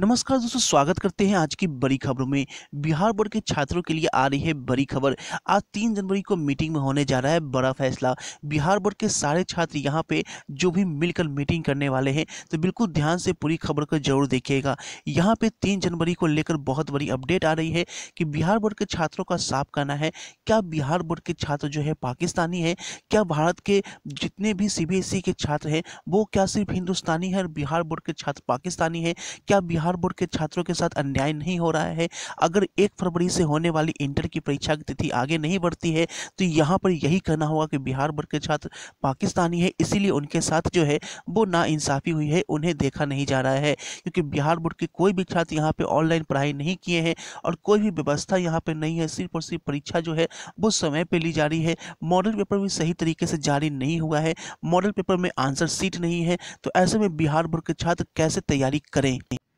नमस्कार दोस्तों स्वागत करते हैं आज की बड़ी खबरों में बिहार बोर्ड के छात्रों के लिए आ रही है बड़ी खबर आज तीन जनवरी को मीटिंग में होने जा रहा है बड़ा फैसला बिहार बोर्ड के सारे छात्र यहाँ पे जो भी मिलकर मीटिंग करने वाले हैं तो बिल्कुल ध्यान से पूरी खबर को जरूर देखिएगा यहाँ पे तीन जनवरी को लेकर बहुत बड़ी अपडेट आ रही है कि बिहार बोर्ड के छात्रों का साफ कहना है क्या बिहार बोर्ड के छात्र जो है पाकिस्तानी है क्या भारत के जितने भी सी के छात्र हैं वो क्या सिर्फ हिंदुस्तानी है और बिहार बोर्ड के छात्र पाकिस्तानी है क्या बिहार बिहार बोर्ड के छात्रों के साथ अन्याय नहीं हो रहा है अगर एक फरवरी से होने वाली इंटर की परीक्षा की तिथि आगे नहीं बढ़ती है तो यहाँ पर यही कहना होगा कि बिहार बोर्ड के छात्र पाकिस्तानी है इसीलिए उनके साथ जो है वो नाइंसाफ़ी हुई है उन्हें देखा नहीं जा रहा है क्योंकि बिहार बोर्ड के कोई भी छात्र यहाँ पर ऑनलाइन पढ़ाई नहीं किए हैं और कोई भी व्यवस्था यहाँ पर नहीं है सिर्फ और सिर्फ परीक्षा जो है वो समय पर ली जा रही है मॉडल पेपर भी सही तरीके से जारी नहीं हुआ है मॉडल पेपर में आंसर सीट नहीं है तो ऐसे में बिहार बोर्ड के छात्र कैसे तैयारी करें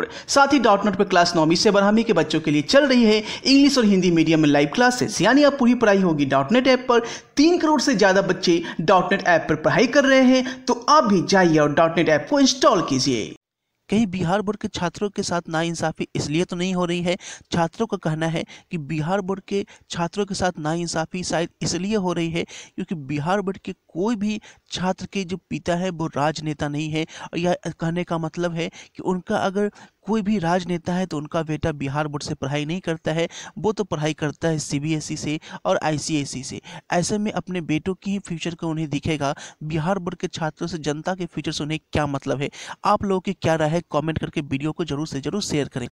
पर साथ ही डॉट नेट पर क्लास नौवीं से बारहवीं के बच्चों के लिए चल रही है इंग्लिश और हिंदी मीडियम में लाइव क्लासेस यानी आप पूरी पढ़ाई होगी डॉट नेट ऐप पर तीन करोड़ से ज़्यादा बच्चे डॉट नेट ऐप पर पढ़ाई कर रहे हैं तो आप भी जाइए और डॉट नेट ऐप को इंस्टॉल कीजिए कहीं बिहार बोर्ड के छात्रों के साथ नाइंसाफ़ी इसलिए तो नहीं हो रही है छात्रों का कहना है कि बिहार बोर्ड के छात्रों के साथ नाइंसाफ़ी शायद इसलिए हो रही है क्योंकि बिहार बोर्ड के कोई भी छात्र के जो पिता है वो राजनेता नहीं है यह कहने का मतलब है कि उनका अगर कोई भी राजनेता है तो उनका बेटा बिहार बोर्ड से पढ़ाई नहीं करता है वो तो पढ़ाई करता है सी e से और आई से ऐसे में अपने बेटों की ही फ्यूचर को उन्हें दिखेगा बिहार बोर्ड के छात्रों से जनता के फ्यूचर से उन्हें क्या मतलब है आप लोगों की क्या राय है कॉमेंट करके वीडियो को जरूर से जरूर शेयर करें